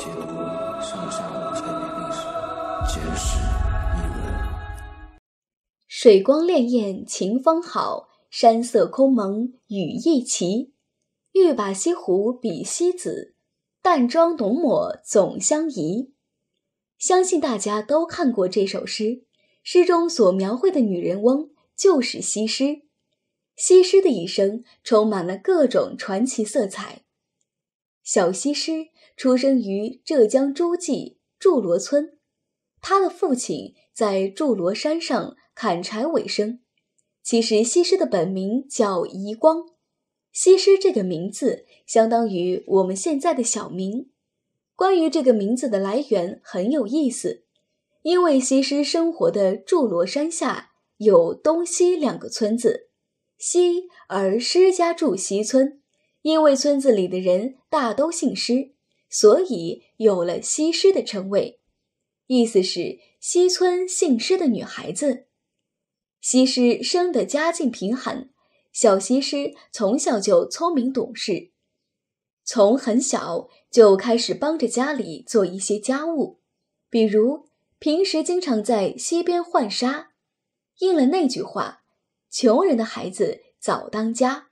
水光潋滟晴方好，山色空蒙雨亦奇。欲把西湖比西子，淡妆浓抹总相宜。相信大家都看过这首诗，诗中所描绘的女人翁就是西施。西施的一生充满了各种传奇色彩。小西施。出生于浙江诸暨苎罗村，他的父亲在苎罗山上砍柴为生。其实，西施的本名叫夷光。西施这个名字相当于我们现在的小名。关于这个名字的来源很有意思，因为西施生活的苎罗山下有东西两个村子，西而施家住西村，因为村子里的人大都姓施。所以有了“西施”的称谓，意思是西村姓施的女孩子。西施生的家境贫寒，小西施从小就聪明懂事，从很小就开始帮着家里做一些家务，比如平时经常在溪边浣纱，应了那句话：“穷人的孩子早当家。”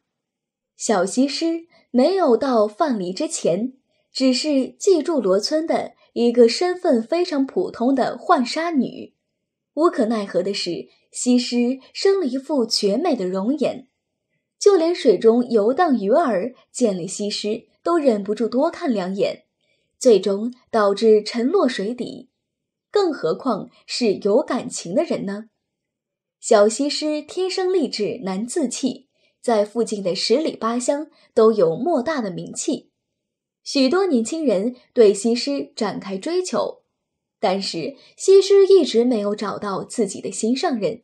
小西施没有到范蠡之前。只是寄住罗村的一个身份非常普通的浣纱女，无可奈何的是，西施生了一副绝美的容颜，就连水中游荡鱼儿见了西施都忍不住多看两眼，最终导致沉落水底。更何况是有感情的人呢？小西施天生丽质难自弃，在附近的十里八乡都有莫大的名气。许多年轻人对西施展开追求，但是西施一直没有找到自己的心上人。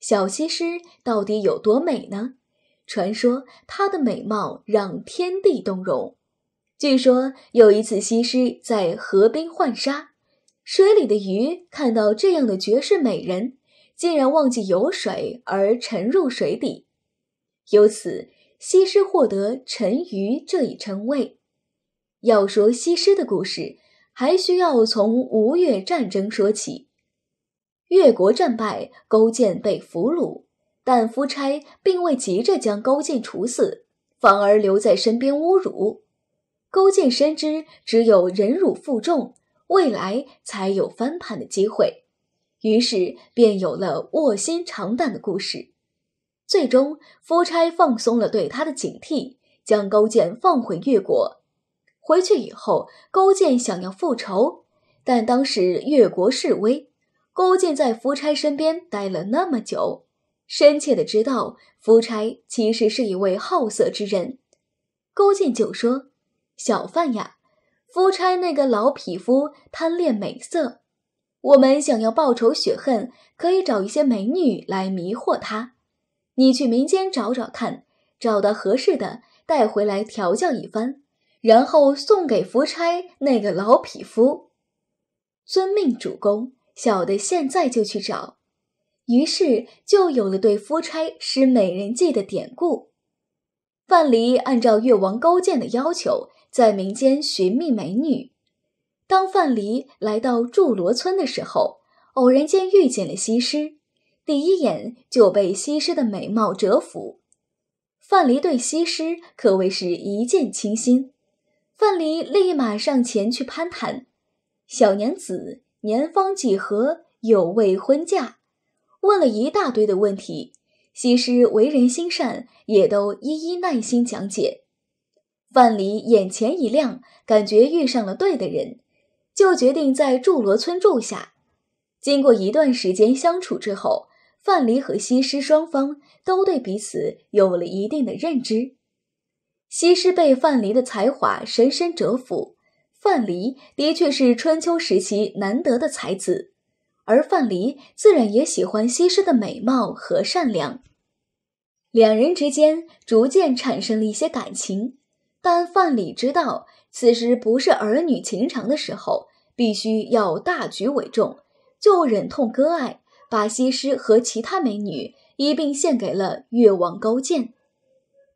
小西施到底有多美呢？传说她的美貌让天地动容。据说有一次，西施在河边浣纱，水里的鱼看到这样的绝世美人，竟然忘记游水而沉入水底，由此西施获得“沉鱼”这一称谓。要说西施的故事，还需要从吴越战争说起。越国战败，勾践被俘虏，但夫差并未急着将勾践处死，反而留在身边侮辱。勾践深知，只有忍辱负重，未来才有翻盘的机会，于是便有了卧薪尝胆的故事。最终，夫差放松了对他的警惕，将勾践放回越国。回去以后，勾践想要复仇，但当时越国示威，勾践在夫差身边待了那么久，深切的知道夫差其实是一位好色之人。勾践就说：“小范呀，夫差那个老匹夫贪恋美色，我们想要报仇雪恨，可以找一些美女来迷惑他。你去民间找找看，找到合适的带回来调教一番。”然后送给夫差那个老匹夫，遵命主公，小的现在就去找。于是就有了对夫差施美人计的典故。范蠡按照越王勾践的要求，在民间寻觅美女。当范蠡来到苎罗村的时候，偶然间遇见了西施，第一眼就被西施的美貌折服。范蠡对西施可谓是一见倾心。范蠡立马上前去攀谈，小娘子年方几何，有未婚嫁？问了一大堆的问题，西施为人心善，也都一一耐心讲解。范蠡眼前一亮，感觉遇上了对的人，就决定在苎罗村住下。经过一段时间相处之后，范蠡和西施双方都对彼此有了一定的认知。西施被范蠡的才华深深折服，范蠡的确是春秋时期难得的才子，而范蠡自然也喜欢西施的美貌和善良，两人之间逐渐产生了一些感情，但范蠡知道此时不是儿女情长的时候，必须要大局为重，就忍痛割爱，把西施和其他美女一并献给了越王勾践。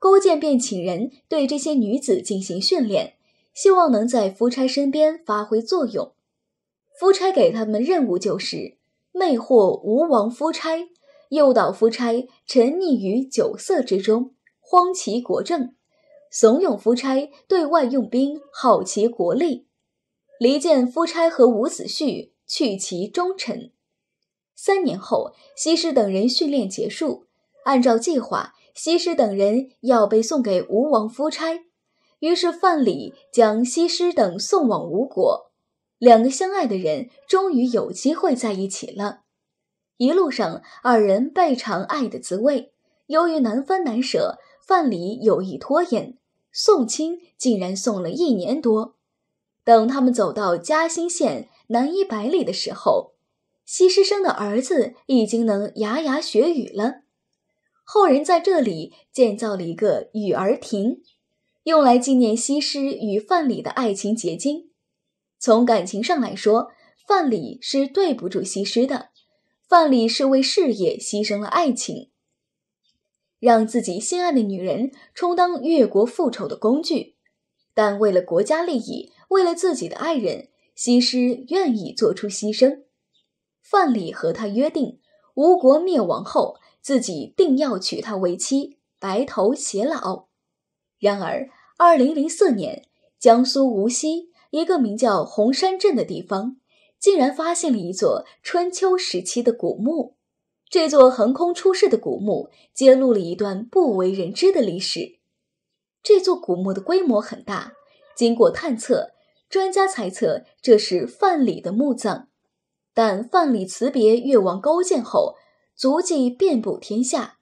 勾践便请人对这些女子进行训练，希望能在夫差身边发挥作用。夫差给他们任务就是魅惑吴王夫差，诱导夫差沉溺于酒色之中，荒其国政，怂恿夫差对外用兵，耗其国力，离间夫差和伍子胥，去其忠臣。三年后，西施等人训练结束，按照计划。西施等人要被送给吴王夫差，于是范蠡将西施等送往吴国。两个相爱的人终于有机会在一起了。一路上，二人倍尝爱的滋味。由于难分难舍，范蠡有意拖延送亲，竟然送了一年多。等他们走到嘉兴县南一百里的时候，西施生的儿子已经能牙牙学语了。后人在这里建造了一个雨儿亭，用来纪念西施与范蠡的爱情结晶。从感情上来说，范蠡是对不住西施的，范蠡是为事业牺牲了爱情，让自己心爱的女人充当越国复仇的工具。但为了国家利益，为了自己的爱人，西施愿意做出牺牲。范蠡和他约定，吴国灭亡后。自己定要娶她为妻，白头偕老。然而，二零零四年，江苏无锡一个名叫洪山镇的地方，竟然发现了一座春秋时期的古墓。这座横空出世的古墓，揭露了一段不为人知的历史。这座古墓的规模很大，经过探测，专家猜测这是范蠡的墓葬。但范蠡辞别越王勾践后。足迹遍布天下，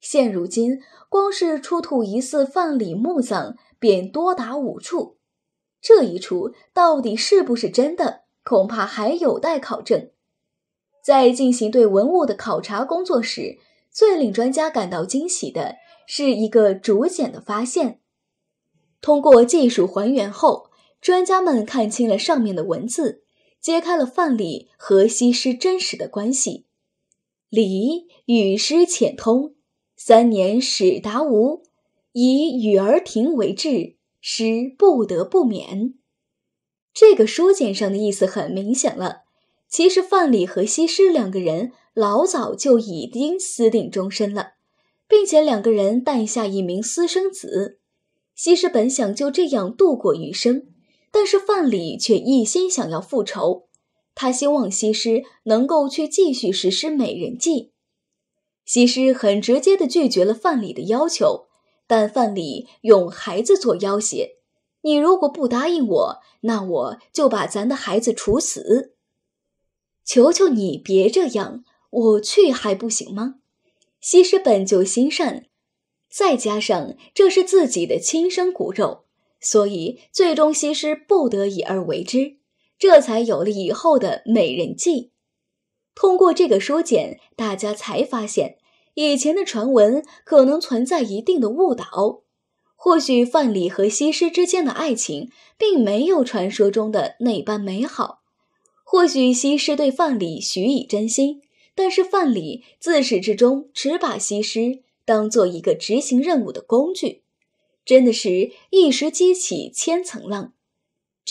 现如今光是出土疑似范蠡墓葬便多达五处，这一处到底是不是真的，恐怕还有待考证。在进行对文物的考察工作时，最令专家感到惊喜的是一个竹简的发现。通过技术还原后，专家们看清了上面的文字，揭开了范蠡和西施真实的关系。礼与师浅通，三年始达无，以与儿庭为志，师不得不免。这个书简上的意思很明显了。其实范蠡和西施两个人老早就已经私定终身了，并且两个人诞下一名私生子。西施本想就这样度过余生，但是范蠡却一心想要复仇。他希望西施能够去继续实施美人计。西施很直接地拒绝了范蠡的要求，但范蠡用孩子做要挟：“你如果不答应我，那我就把咱的孩子处死。”求求你别这样，我去还不行吗？西施本就心善，再加上这是自己的亲生骨肉，所以最终西施不得已而为之。这才有了以后的美人计。通过这个书简，大家才发现以前的传闻可能存在一定的误导。或许范蠡和西施之间的爱情并没有传说中的那般美好。或许西施对范蠡许以真心，但是范蠡自始至终只把西施当做一个执行任务的工具。真的是一石激起千层浪。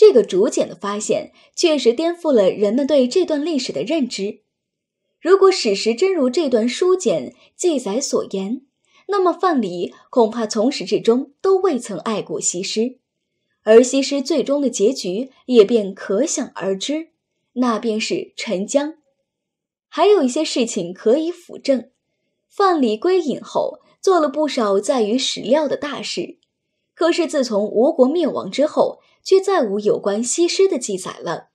这个竹简的发现确实颠覆了人们对这段历史的认知。如果史实真如这段书简记载所言，那么范蠡恐怕从始至终都未曾爱过西施，而西施最终的结局也便可想而知，那便是沉江。还有一些事情可以辅证：范蠡归隐后做了不少在于史料的大事，可是自从吴国灭亡之后。却再无有关西施的记载了，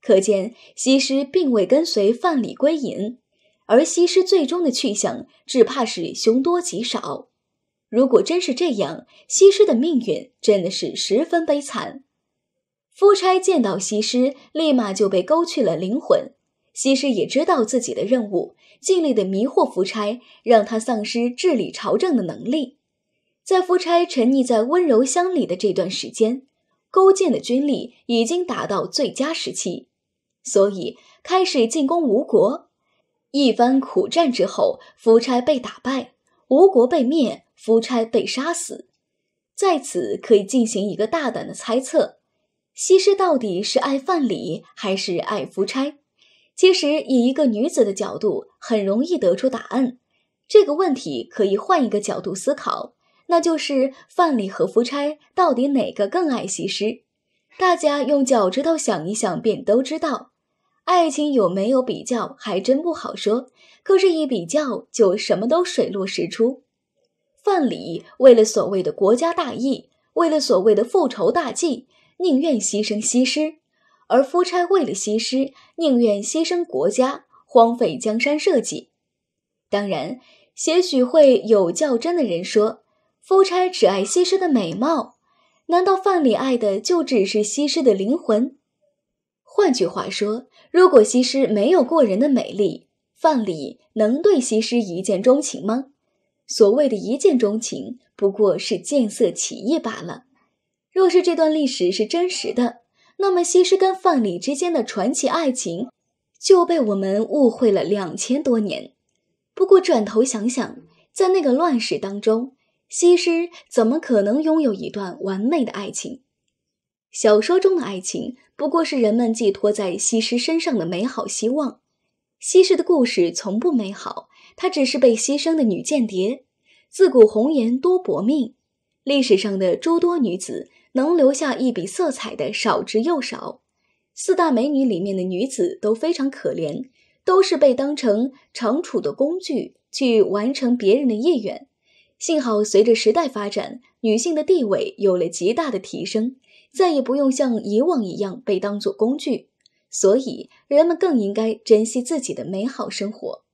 可见西施并未跟随范蠡归隐，而西施最终的去向，只怕是凶多吉少。如果真是这样，西施的命运真的是十分悲惨。夫差见到西施，立马就被勾去了灵魂。西施也知道自己的任务，尽力的迷惑夫差，让他丧失治理朝政的能力。在夫差沉溺在温柔乡里的这段时间。勾践的军力已经达到最佳时期，所以开始进攻吴国。一番苦战之后，夫差被打败，吴国被灭，夫差被杀死。在此可以进行一个大胆的猜测：西施到底是爱范蠡还是爱夫差？其实，以一个女子的角度，很容易得出答案。这个问题可以换一个角度思考。那就是范蠡和夫差到底哪个更爱西施？大家用脚趾头想一想便都知道。爱情有没有比较，还真不好说。可是，一比较就什么都水落石出。范蠡为了所谓的国家大义，为了所谓的复仇大计，宁愿牺牲西施；而夫差为了西施，宁愿牺牲国家，荒废江山社稷。当然，些许会有较真的人说。夫差只爱西施的美貌，难道范蠡爱的就只是西施的灵魂？换句话说，如果西施没有过人的美丽，范蠡能对西施一见钟情吗？所谓的一见钟情，不过是见色起意罢了。若是这段历史是真实的，那么西施跟范蠡之间的传奇爱情就被我们误会了两千多年。不过转头想想，在那个乱世当中。西施怎么可能拥有一段完美的爱情？小说中的爱情不过是人们寄托在西施身上的美好希望。西施的故事从不美好，她只是被牺牲的女间谍。自古红颜多薄命，历史上的诸多女子能留下一笔色彩的少之又少。四大美女里面的女子都非常可怜，都是被当成惩处的工具去完成别人的意愿。幸好，随着时代发展，女性的地位有了极大的提升，再也不用像以往一样被当作工具，所以人们更应该珍惜自己的美好生活。